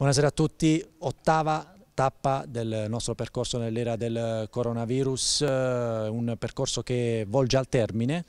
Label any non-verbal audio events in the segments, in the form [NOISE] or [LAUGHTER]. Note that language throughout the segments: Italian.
Buonasera a tutti, ottava tappa del nostro percorso nell'era del coronavirus, eh, un percorso che volge al termine.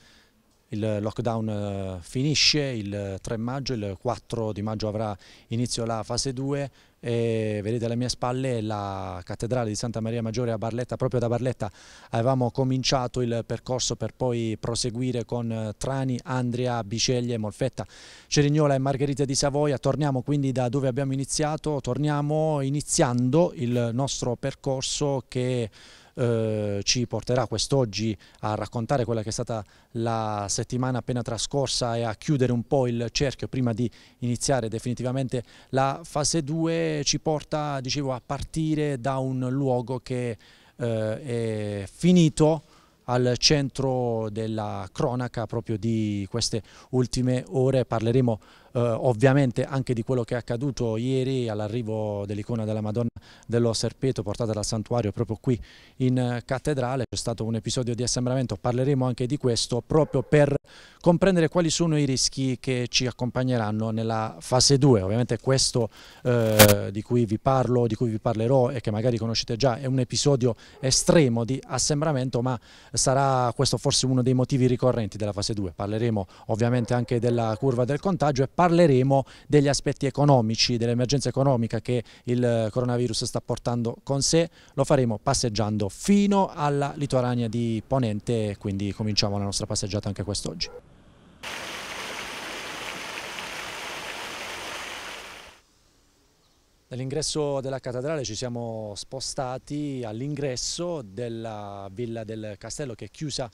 Il lockdown eh, finisce il 3 maggio, il 4 di maggio avrà inizio la fase 2, e vedete alle mie spalle la cattedrale di Santa Maria Maggiore a Barletta, proprio da Barletta avevamo cominciato il percorso per poi proseguire con eh, Trani, Andria, Biceglie, Molfetta, Cerignola e Margherita di Savoia, torniamo quindi da dove abbiamo iniziato, torniamo iniziando il nostro percorso che eh, ci porterà quest'oggi a raccontare quella che è stata la settimana appena trascorsa e a chiudere un po' il cerchio prima di iniziare definitivamente la fase 2 ci porta dicevo, a partire da un luogo che eh, è finito al centro della cronaca proprio di queste ultime ore parleremo eh, ovviamente anche di quello che è accaduto ieri all'arrivo dell'icona della Madonna dello Serpeto portata dal santuario proprio qui in eh, cattedrale, c'è stato un episodio di assembramento, parleremo anche di questo proprio per comprendere quali sono i rischi che ci accompagneranno nella fase 2. Ovviamente questo eh, di cui vi parlo, di cui vi parlerò e che magari conoscete già è un episodio estremo di assembramento, ma sarà questo forse uno dei motivi ricorrenti della fase 2. Parleremo ovviamente anche della curva del contagio e parleremo degli aspetti economici, dell'emergenza economica che il coronavirus sta portando con sé. Lo faremo passeggiando fino alla litorania di Ponente, quindi cominciamo la nostra passeggiata anche quest'oggi oggi. Dall'ingresso della cattedrale ci siamo spostati all'ingresso della villa del castello che è chiusa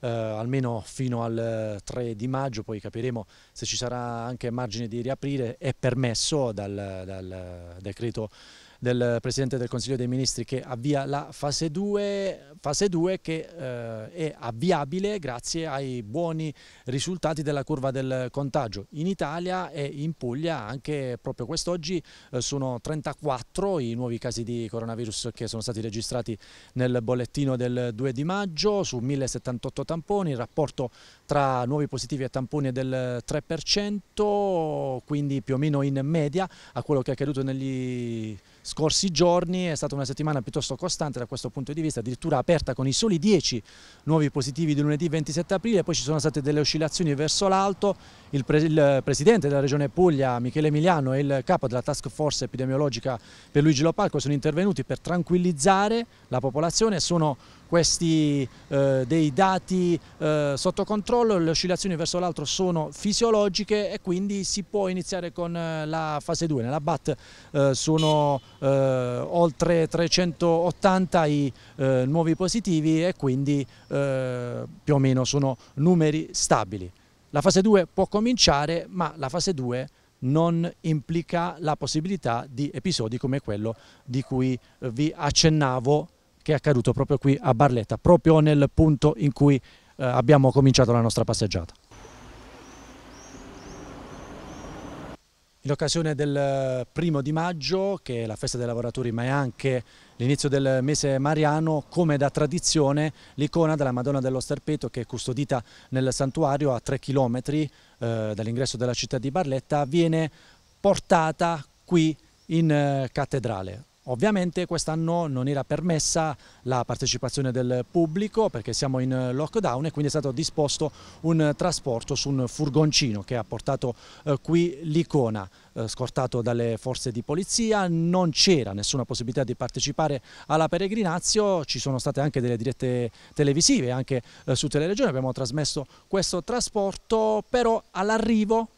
eh, almeno fino al 3 eh, di maggio, poi capiremo se ci sarà anche margine di riaprire, è permesso dal, dal eh, decreto del Presidente del Consiglio dei Ministri che avvia la fase 2, fase 2 che eh, è avviabile grazie ai buoni risultati della curva del contagio. In Italia e in Puglia anche proprio quest'oggi eh, sono 34 i nuovi casi di coronavirus che sono stati registrati nel bollettino del 2 di maggio su 1078 tamponi, il rapporto tra nuovi positivi e tamponi è del 3%, quindi più o meno in media a quello che è accaduto negli scorsi giorni, è stata una settimana piuttosto costante da questo punto di vista, addirittura aperta con i soli 10 nuovi positivi di lunedì 27 aprile, poi ci sono state delle oscillazioni verso l'alto il, pre il, presidente della regione Puglia Michele Emiliano e il capo della task force epidemiologica per Luigi Lopalco sono intervenuti per tranquillizzare la popolazione, sono questi eh, dei dati eh, sotto controllo, le oscillazioni verso l'altro sono fisiologiche e quindi si può iniziare con eh, la fase 2. Nella BAT eh, sono eh, oltre 380 i eh, nuovi positivi e quindi più o meno sono numeri stabili. La fase 2 può cominciare, ma la fase 2 non implica la possibilità di episodi come quello di cui eh, vi accennavo che è accaduto proprio qui a Barletta, proprio nel punto in cui eh, abbiamo cominciato la nostra passeggiata. In occasione del eh, primo di maggio, che è la festa dei lavoratori ma è anche L'inizio del mese mariano, come da tradizione, l'icona della Madonna dello Sterpeto che è custodita nel santuario a 3 km eh, dall'ingresso della città di Barletta viene portata qui in eh, cattedrale. Ovviamente quest'anno non era permessa la partecipazione del pubblico perché siamo in eh, lockdown e quindi è stato disposto un eh, trasporto su un furgoncino che ha portato eh, qui l'icona scortato dalle forze di polizia, non c'era nessuna possibilità di partecipare alla peregrinazio, ci sono state anche delle dirette televisive anche eh, su Teleregione, abbiamo trasmesso questo trasporto, però all'arrivo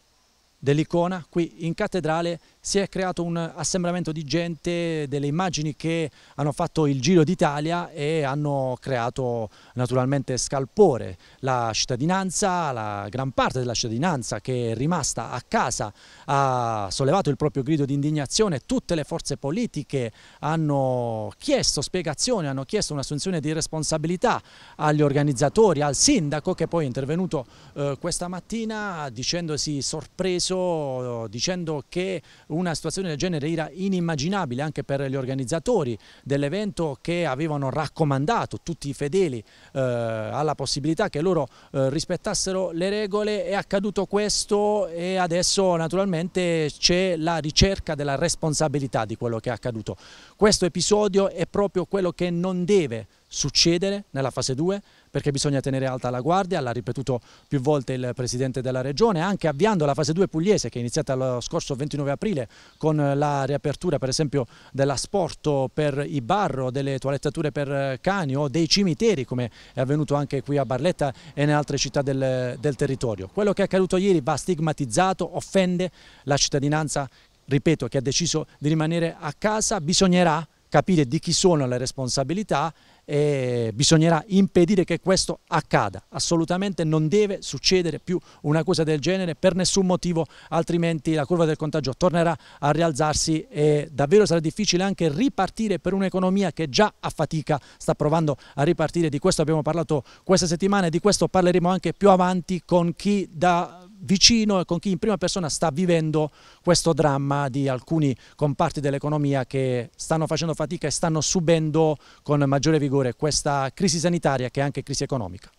dell'icona qui in cattedrale si è creato un assembramento di gente, delle immagini che hanno fatto il giro d'Italia e hanno creato naturalmente scalpore. La cittadinanza, la gran parte della cittadinanza che è rimasta a casa ha sollevato il proprio grido di indignazione, tutte le forze politiche hanno chiesto spiegazioni, hanno chiesto un'assunzione di responsabilità agli organizzatori, al sindaco che poi è intervenuto eh, questa mattina dicendosi sorpreso, dicendo che una situazione del genere era inimmaginabile anche per gli organizzatori dell'evento che avevano raccomandato tutti i fedeli eh, alla possibilità che loro eh, rispettassero le regole, è accaduto questo e adesso naturalmente c'è la ricerca della responsabilità di quello che è accaduto. Questo episodio è proprio quello che non deve succedere nella fase 2 perché bisogna tenere alta la guardia, l'ha ripetuto più volte il Presidente della Regione, anche avviando la fase 2 pugliese che è iniziata lo scorso 29 aprile con la riapertura per esempio dell'asporto per i bar o delle toilettature per eh, cani o dei cimiteri come è avvenuto anche qui a Barletta e in altre città del, del territorio. Quello che è accaduto ieri va stigmatizzato, offende la cittadinanza ripeto, che ha deciso di rimanere a casa, bisognerà capire di chi sono le responsabilità eh, bisognerà impedire che questo accada, assolutamente non deve succedere più una cosa del genere per nessun motivo, altrimenti la curva del contagio tornerà a rialzarsi e davvero sarà difficile anche ripartire per un'economia che già a fatica sta provando a ripartire, di questo abbiamo parlato questa settimana e di questo parleremo anche più avanti con chi da vicino e con chi in prima persona sta vivendo questo dramma di alcuni comparti dell'economia che stanno facendo fatica e stanno subendo con maggiore vigore questa crisi sanitaria che è anche crisi economica.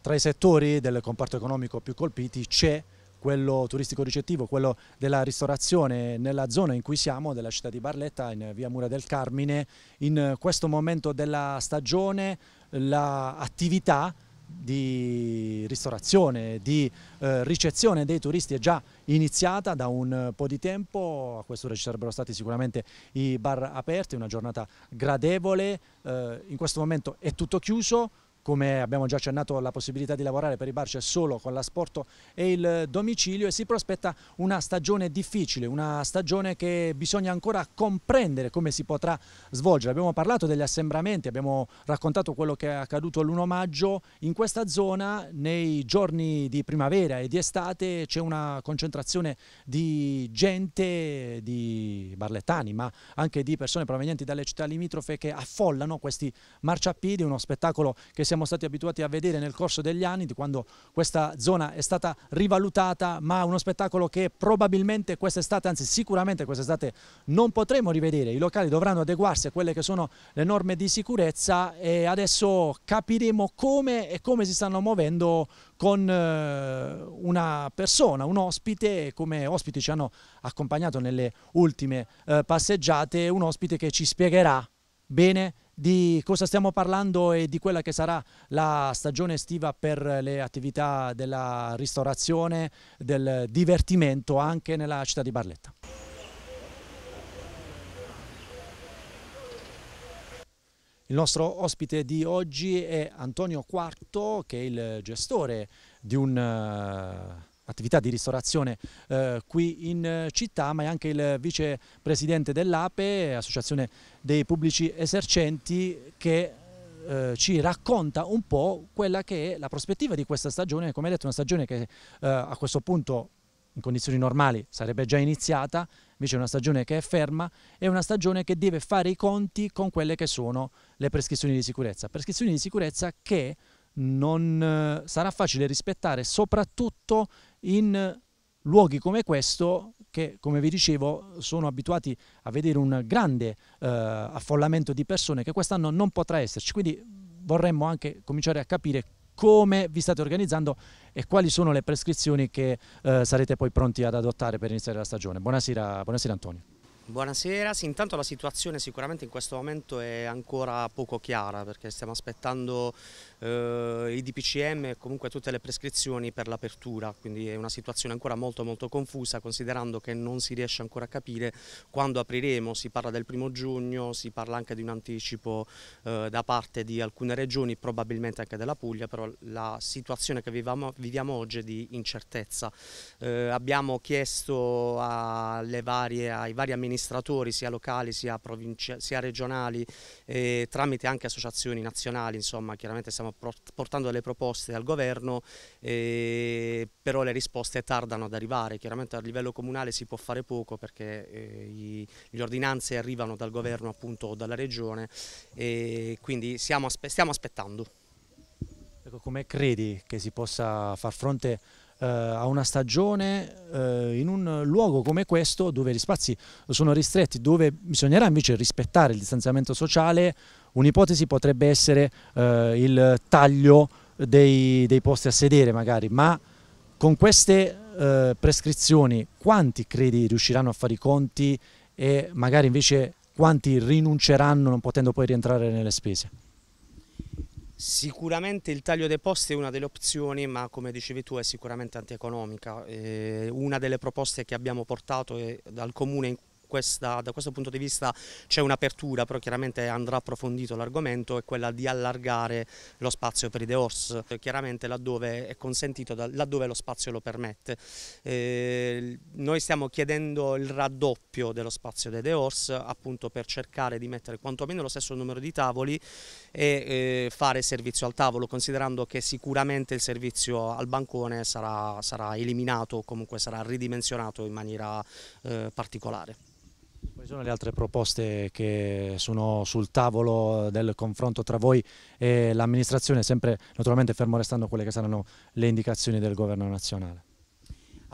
Tra i settori del comparto economico più colpiti c'è quello turistico ricettivo, quello della ristorazione nella zona in cui siamo, della città di Barletta, in via Mura del Carmine. In questo momento della stagione l'attività di ristorazione, di eh, ricezione dei turisti è già iniziata da un po' di tempo, a quest'ora ci sarebbero stati sicuramente i bar aperti, una giornata gradevole, eh, in questo momento è tutto chiuso, come abbiamo già accennato la possibilità di lavorare per i Barce solo con l'asporto e il domicilio e si prospetta una stagione difficile, una stagione che bisogna ancora comprendere come si potrà svolgere. Abbiamo parlato degli assembramenti, abbiamo raccontato quello che è accaduto l'1 maggio, in questa zona nei giorni di primavera e di estate c'è una concentrazione di gente, di barlettani, ma anche di persone provenienti dalle città limitrofe che affollano questi marciapiedi, uno spettacolo che si siamo stati abituati a vedere nel corso degli anni, di quando questa zona è stata rivalutata, ma uno spettacolo che probabilmente quest'estate, anzi sicuramente quest'estate non potremo rivedere. I locali dovranno adeguarsi a quelle che sono le norme di sicurezza e adesso capiremo come e come si stanno muovendo con eh, una persona, un ospite, come ospiti ci hanno accompagnato nelle ultime eh, passeggiate, un ospite che ci spiegherà bene di cosa stiamo parlando e di quella che sarà la stagione estiva per le attività della ristorazione, del divertimento anche nella città di Barletta. Il nostro ospite di oggi è Antonio Quarto, che è il gestore di un eh, attività di ristorazione eh, qui in eh, città, ma è anche il vicepresidente dell'APE, Associazione dei Pubblici Esercenti, che eh, ci racconta un po' quella che è la prospettiva di questa stagione, come detto una stagione che eh, a questo punto in condizioni normali sarebbe già iniziata, invece è una stagione che è ferma, è una stagione che deve fare i conti con quelle che sono le prescrizioni di sicurezza, prescrizioni di sicurezza che non eh, sarà facile rispettare soprattutto in luoghi come questo che come vi dicevo sono abituati a vedere un grande eh, affollamento di persone che quest'anno non potrà esserci quindi vorremmo anche cominciare a capire come vi state organizzando e quali sono le prescrizioni che eh, sarete poi pronti ad adottare per iniziare la stagione buonasera, buonasera Antonio Buonasera, sì, intanto la situazione sicuramente in questo momento è ancora poco chiara perché stiamo aspettando eh, i DPCM e comunque tutte le prescrizioni per l'apertura, quindi è una situazione ancora molto molto confusa considerando che non si riesce ancora a capire quando apriremo, si parla del primo giugno, si parla anche di un anticipo eh, da parte di alcune regioni, probabilmente anche della Puglia, però la situazione che viviamo, viviamo oggi è di incertezza. Eh, abbiamo chiesto varie, ai vari amministratori, sia locali sia, sia regionali, tramite anche associazioni nazionali, insomma chiaramente stiamo portando delle proposte al governo, eh, però le risposte tardano ad arrivare. Chiaramente a livello comunale si può fare poco perché eh, gli, le ordinanze arrivano dal governo appunto o dalla regione e quindi stiamo, stiamo aspettando. Ecco, come credi che si possa far fronte eh, a una stagione eh, in un luogo come questo dove gli spazi sono ristretti, dove bisognerà invece rispettare il distanziamento sociale Un'ipotesi potrebbe essere eh, il taglio dei, dei, posti a sedere magari, ma con queste eh, prescrizioni quanti credi riusciranno a fare i conti e magari invece quanti rinunceranno non potendo poi rientrare nelle spese? Sicuramente il taglio dei posti è una delle opzioni, ma come dicevi tu è sicuramente antieconomica. Eh, una delle proposte che abbiamo portato dal comune questa, da questo punto di vista c'è un'apertura, però chiaramente andrà approfondito l'argomento, è quella di allargare lo spazio per i The Horse, chiaramente laddove è consentito, laddove lo spazio lo permette. Eh, noi stiamo chiedendo il raddoppio dello spazio dei Horse, appunto per cercare di mettere quantomeno lo stesso numero di tavoli e eh, fare servizio al tavolo, considerando che sicuramente il servizio al bancone sarà, sarà eliminato o comunque sarà ridimensionato in maniera eh, particolare. Quali sono le altre proposte che sono sul tavolo del confronto tra voi e l'amministrazione, sempre naturalmente fermo restando quelle che saranno le indicazioni del governo nazionale?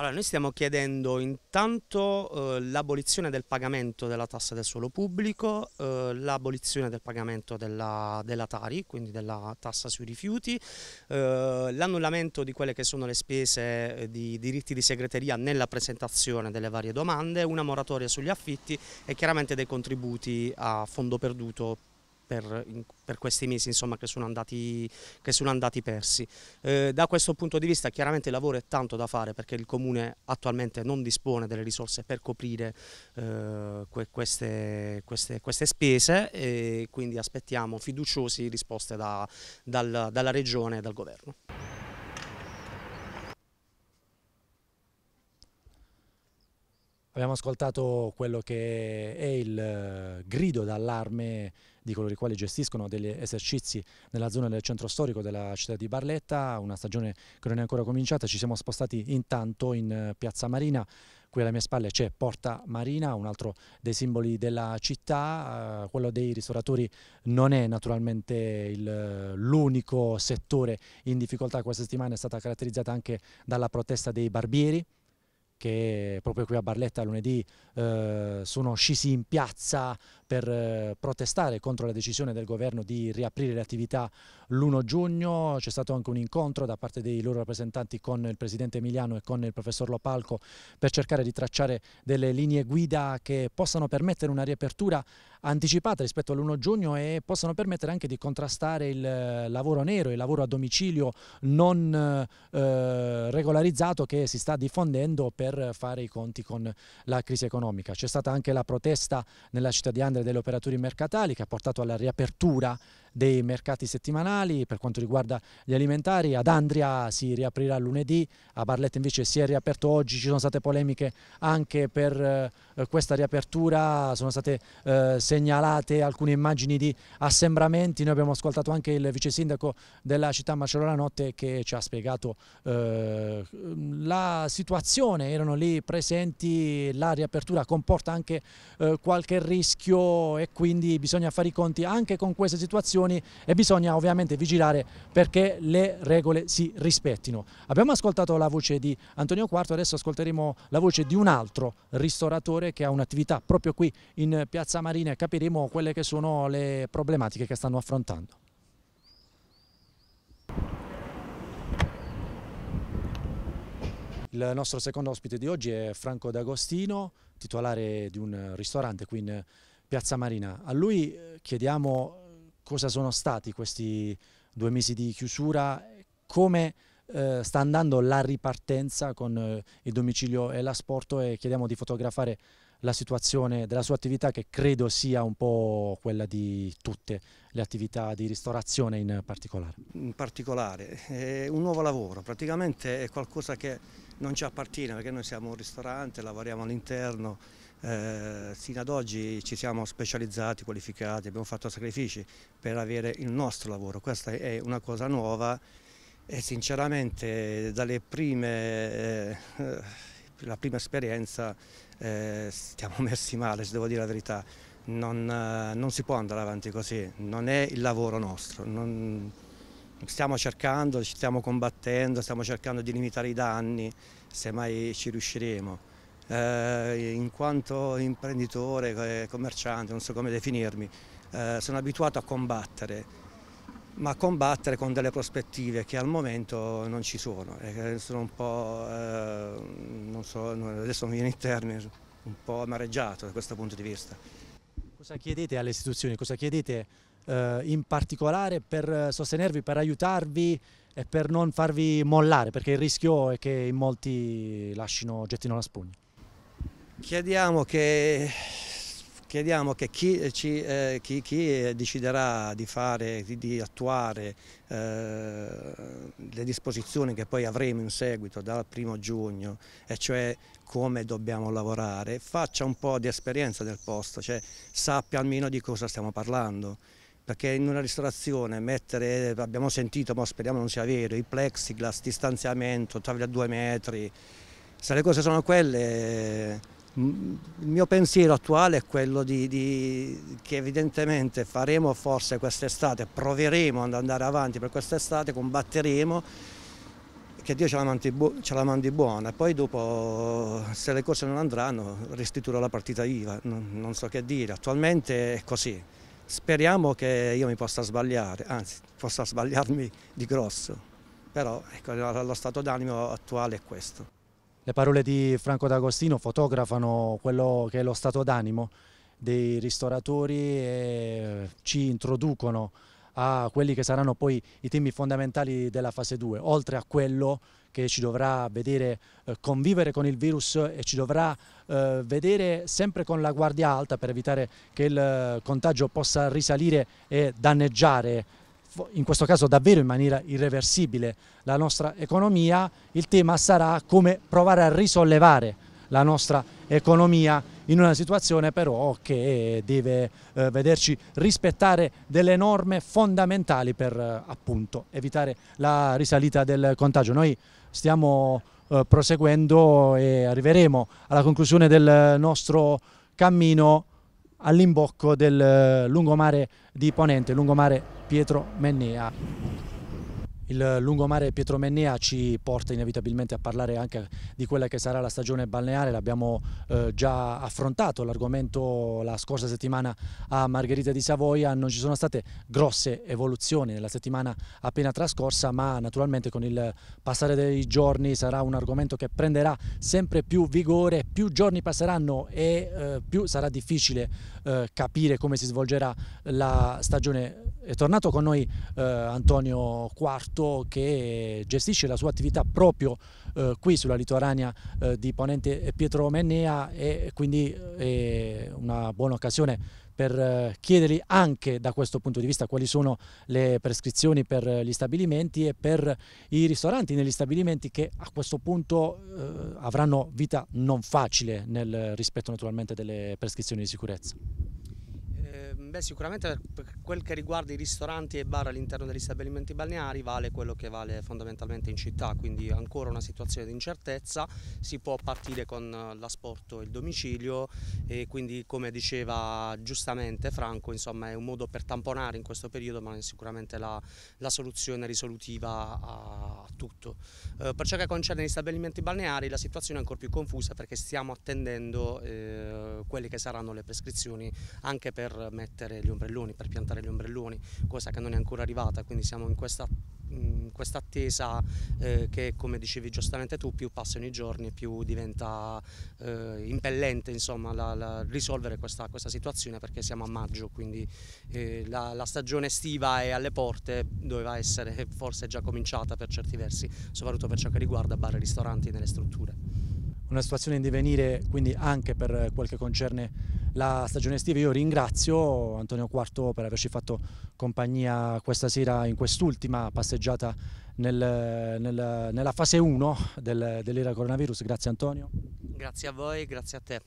Allora, noi stiamo chiedendo intanto eh, l'abolizione del pagamento della tassa del suolo pubblico, eh, l'abolizione del pagamento della, della, Tari, quindi della tassa sui rifiuti, eh, l'annullamento di quelle che sono le spese eh, di diritti di segreteria nella presentazione delle varie domande, una moratoria sugli affitti e chiaramente dei contributi a fondo perduto per, per questi mesi insomma, che, sono andati, che, sono andati, persi. Eh, da questo punto di vista chiaramente il lavoro è tanto da fare perché il Comune attualmente non dispone delle risorse per coprire eh, que queste, queste, queste, spese e quindi aspettiamo fiduciosi risposte da, dal, dalla Regione e dal Governo. Abbiamo ascoltato quello che è il eh, grido d'allarme di coloro i quali gestiscono degli esercizi nella zona del centro storico della città di Barletta, una stagione che non è ancora cominciata, ci siamo spostati intanto in eh, Piazza Marina, qui alle mie spalle c'è Porta Marina, un altro dei simboli della città, eh, quello dei ristoratori non è naturalmente eh, l'unico settore in difficoltà questa settimana, è stata caratterizzata anche dalla protesta dei barbieri, che proprio qui a Barletta lunedì eh, sono scesi in piazza per eh, protestare contro la decisione del governo di riaprire le attività l'1 giugno, c'è stato anche un incontro da parte dei loro rappresentanti con il presidente Emiliano e con il professor Lopalco per cercare di tracciare delle linee guida che possano permettere una riapertura anticipata rispetto all'1 giugno e possano permettere anche di contrastare il eh, lavoro nero, il lavoro a domicilio non eh, regolarizzato che si sta diffondendo per fare i conti con la crisi economica. C'è stata anche la protesta nella città di Andrea delle operatori mercatali che ha portato alla riapertura dei mercati settimanali per quanto riguarda gli alimentari. Ad Andria si riaprirà lunedì, a Barletta invece si è riaperto oggi, ci sono state polemiche anche per eh, questa riapertura, sono state eh, segnalate alcune immagini di assembramenti, noi abbiamo ascoltato anche il vice sindaco della città Marcello Notte che ci ha spiegato eh, la situazione, erano lì presenti, la riapertura comporta anche qualche rischio e quindi bisogna fare i conti anche con questa situazione situazioni e bisogna ovviamente vigilare perché le regole si rispettino. Abbiamo ascoltato la voce di Antonio Quarto, adesso ascolteremo la voce di un altro ristoratore che ha un'attività proprio qui in Piazza Marina e capiremo quelle che sono le problematiche che stanno affrontando. Il nostro secondo ospite di oggi è Franco D'Agostino, titolare di un ristorante qui in Piazza Marina. A lui eh, chiediamo cosa sono stati questi due mesi di chiusura, come eh, sta andando la ripartenza con eh, il domicilio e l'asporto e chiediamo di fotografare la situazione della sua attività che credo sia un po' quella di tutte le attività di ristorazione in particolare. In particolare, è eh, un nuovo lavoro, praticamente è qualcosa che non ci appartiene perché noi siamo un ristorante, lavoriamo all'interno, eh, sino ad oggi ci siamo specializzati, qualificati, abbiamo fatto sacrifici per avere il nostro lavoro, questa è una cosa nuova e sinceramente dalle prime, eh, la prima esperienza eh, stiamo [LAUGHS] messi male, se devo dire la verità, non, eh, non, si può andare avanti così, non è il lavoro nostro. Non, stiamo cercando, ci stiamo combattendo, stiamo cercando di limitare i danni, semmai ci riusciremo eh, in quanto imprenditore, eh, commerciante, non so come definirmi, eh, sono abituato a combattere, ma a combattere con delle prospettive che al momento non ci sono. E eh, sono un po', eh, non so, adesso mi viene in termine, un po' amareggiato da questo punto di vista. Cosa chiedete alle istituzioni? Cosa chiedete in particolare per sostenervi, per aiutarvi e per non farvi mollare, perché il rischio è che in molti lasciano, gettino la spugna. Chiediamo che, chiediamo che chi, eh, ci, eh, chi, chi, eh, deciderà di, fare, di, di attuare eh, le disposizioni che poi avremo in seguito dal primo giugno, e cioè come dobbiamo lavorare, faccia un po' di esperienza del posto, cioè sappia almeno di cosa stiamo parlando perché in una ristorazione mettere, abbiamo sentito, ma speriamo non sia vero, i plexiglass, distanziamento, tavoli a due metri, se le cose sono quelle Mm, il mio pensiero attuale è quello di, di, che evidentemente faremo forse quest'estate, proveremo ad andare avanti per quest'estate, combatteremo, che Dio ce la, mandi, ce la mandi buona poi dopo se le cose non andranno restituirò la partita IVA, non, non so che dire, attualmente è così, speriamo che io mi possa sbagliare, anzi possa sbagliarmi di grosso, però ecco, lo stato d'animo attuale è questo. Le parole di Franco D'Agostino fotografano quello che è lo stato d'animo dei ristoratori e ci introducono a quelli che saranno poi i temi fondamentali della fase 2, oltre a quello che ci dovrà vedere eh, convivere con il virus e ci dovrà eh, vedere sempre con la guardia alta per evitare che il eh, contagio possa risalire e danneggiare in questo caso davvero in maniera irreversibile la nostra economia, il tema sarà come provare a risollevare la nostra economia in una situazione però che deve eh, vederci rispettare delle norme fondamentali per eh, appunto evitare la risalita del contagio. Noi stiamo eh, proseguendo e arriveremo alla conclusione del nostro cammino all'imbocco del eh, lungomare di Ponente, lungomare Pietro Mennea. Il lungomare Pietro Mennea ci porta inevitabilmente a parlare anche di quella che sarà la stagione balneare, l'abbiamo eh, già affrontato l'argomento la scorsa settimana a Margherita di Savoia, non ci sono state grosse evoluzioni nella settimana appena trascorsa ma naturalmente con il passare dei giorni sarà un argomento che prenderà sempre più vigore, più giorni passeranno e eh, più sarà difficile eh, capire come si svolgerà la stagione. È tornato con noi eh, Antonio Quarto Lotto che gestisce la sua attività proprio eh, qui sulla litorania eh, di Ponente Pietro Mennea e quindi è eh, una buona occasione per eh, chiedergli anche da questo punto di vista quali sono le prescrizioni per gli stabilimenti e per i ristoranti negli stabilimenti che a questo punto eh, avranno vita non facile nel rispetto naturalmente delle prescrizioni di sicurezza. Ehm, beh, sicuramente per quel che riguarda i ristoranti e bar all'interno degli stabilimenti balneari vale quello che vale fondamentalmente in città, quindi ancora una situazione di incertezza, si può partire con l'asporto e il domicilio e quindi come diceva giustamente Franco insomma, è un modo per tamponare in questo periodo ma è sicuramente la, la soluzione risolutiva a tutto. Eh, per ciò che concerne gli stabilimenti balneari la situazione è ancora più confusa perché stiamo attendendo eh, quelle che saranno le prescrizioni anche per mettere mettere gli ombrelloni, per piantare gli ombrelloni, cosa che non è ancora arrivata, quindi siamo in questa, in mm, questa attesa eh, che come dicevi giustamente tu, più passano i giorni e più diventa eh, impellente insomma, la, la, risolvere questa, questa, situazione perché siamo a maggio, quindi eh, la, la stagione estiva è alle porte, doveva essere forse già cominciata per certi versi, soprattutto per ciò che riguarda bar e ristoranti nelle strutture una situazione in divenire quindi anche per quel che concerne la stagione estiva. Io ringrazio Antonio Quarto per averci fatto compagnia questa sera in quest'ultima passeggiata nel, nel, nella fase 1 del, dell'era coronavirus. Grazie Antonio. Grazie a voi, grazie a te.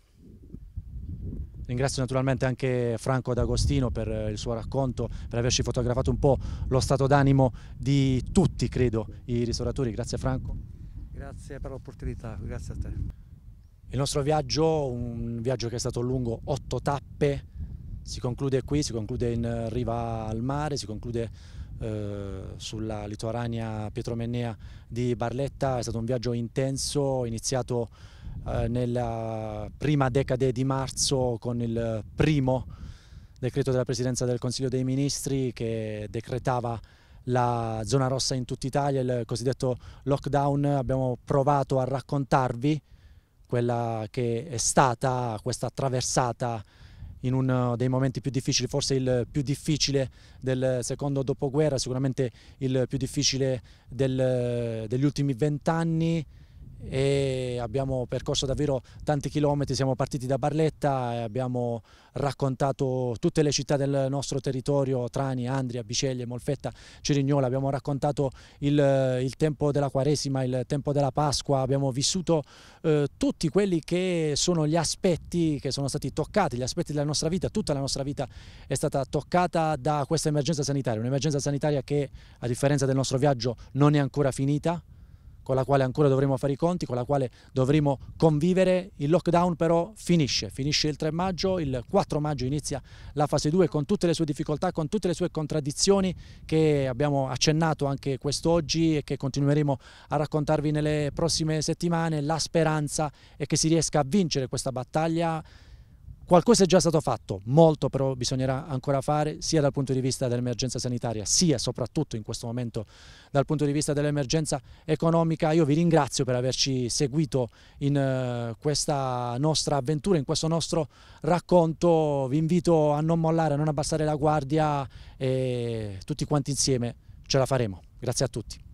Ringrazio naturalmente anche Franco D'Agostino per il suo racconto, per averci fotografato un po' lo stato d'animo di tutti, credo, i ristoratori. Grazie Franco. Grazie per l'opportunità, grazie a te. Il nostro viaggio, un viaggio che è stato lungo otto tappe, si conclude qui, si conclude in riva al mare, si conclude eh, sulla litoranea pietromennea di Barletta. È stato un viaggio intenso, iniziato eh, nella prima decade di marzo con il primo decreto della Presidenza del Consiglio dei Ministri che decretava la zona rossa in tutta Italia, il cosiddetto lockdown. Abbiamo provato a raccontarvi quella che è stata questa attraversata in uno eh, dei momenti più difficili, forse il più difficile del secondo dopoguerra, sicuramente il più difficile del, degli ultimi vent'anni, e abbiamo percorso davvero tanti chilometri, siamo partiti da Barletta e abbiamo raccontato tutte le città del nostro territorio, Trani, Andria, Biceglie, Molfetta, Cirignola, abbiamo raccontato il, il tempo della Quaresima, il tempo della Pasqua, abbiamo vissuto eh, tutti quelli che sono gli aspetti che sono stati toccati, gli aspetti della nostra vita, tutta la nostra vita è stata toccata da questa emergenza sanitaria, un'emergenza sanitaria che a differenza del nostro viaggio non è ancora finita, con la quale ancora dovremo fare i conti, con la quale dovremo convivere. Il lockdown però finisce, finisce il 3 maggio, il 4 maggio inizia la fase 2 con tutte le sue difficoltà, con tutte le sue contraddizioni che abbiamo accennato anche quest'oggi e che continueremo a raccontarvi nelle prossime settimane. La speranza è che si riesca a vincere questa battaglia Qualcosa è già stato fatto, molto però bisognerà ancora fare sia dal punto di vista dell'emergenza sanitaria sia soprattutto in questo momento dal punto di vista dell'emergenza economica. Io vi ringrazio per averci seguito in eh, questa nostra avventura, in questo nostro racconto. Vi invito a non mollare, a non abbassare la guardia e tutti quanti insieme ce la faremo. Grazie a tutti.